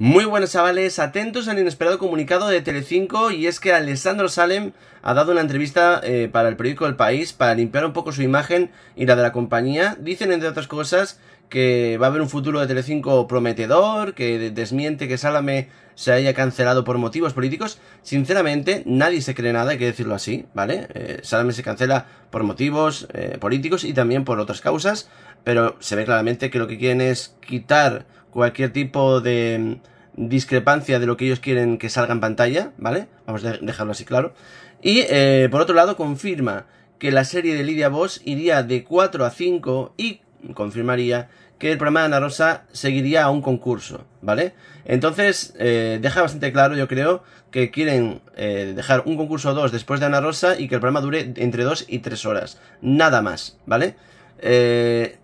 Muy buenos chavales, atentos al inesperado comunicado de Telecinco y es que Alessandro Salem ha dado una entrevista eh, para el periódico El País para limpiar un poco su imagen y la de la compañía. Dicen entre otras cosas que va a haber un futuro de Telecinco prometedor, que desmiente que Salame se haya cancelado por motivos políticos. Sinceramente, nadie se cree nada, hay que decirlo así, ¿vale? Eh, Salame se cancela por motivos eh, políticos y también por otras causas, pero se ve claramente que lo que quieren es quitar cualquier tipo de mm, discrepancia de lo que ellos quieren que salga en pantalla, ¿vale? Vamos a dejarlo así claro. Y eh, por otro lado, confirma que la serie de Lidia Boss iría de 4 a 5 y confirmaría que el programa de Ana Rosa seguiría a un concurso, ¿vale? Entonces, eh, deja bastante claro, yo creo, que quieren eh, dejar un concurso o dos después de Ana Rosa y que el programa dure entre 2 y 3 horas, nada más, ¿vale? Eh,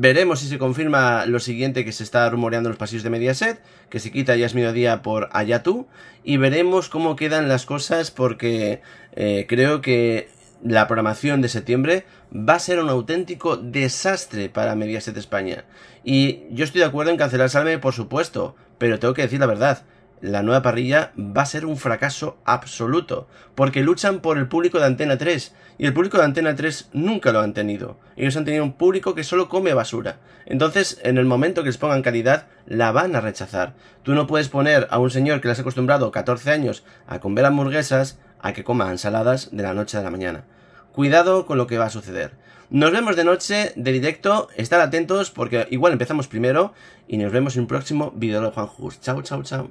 Veremos si se confirma lo siguiente que se está rumoreando en los pasillos de Mediaset, que se quita ya es mediodía por allá y veremos cómo quedan las cosas porque eh, creo que la programación de septiembre va a ser un auténtico desastre para Mediaset España. Y yo estoy de acuerdo en cancelar Salme por supuesto, pero tengo que decir la verdad, la nueva parrilla va a ser un fracaso absoluto, porque luchan por el público de Antena 3, y el público de Antena 3 nunca lo han tenido. Ellos han tenido un público que solo come basura. Entonces, en el momento que les pongan calidad, la van a rechazar. Tú no puedes poner a un señor que le has acostumbrado 14 años a comer hamburguesas a que coma ensaladas de la noche a la mañana. Cuidado con lo que va a suceder. Nos vemos de noche, de directo, estar atentos porque igual empezamos primero y nos vemos en un próximo video de Juan Chao, chao, chao.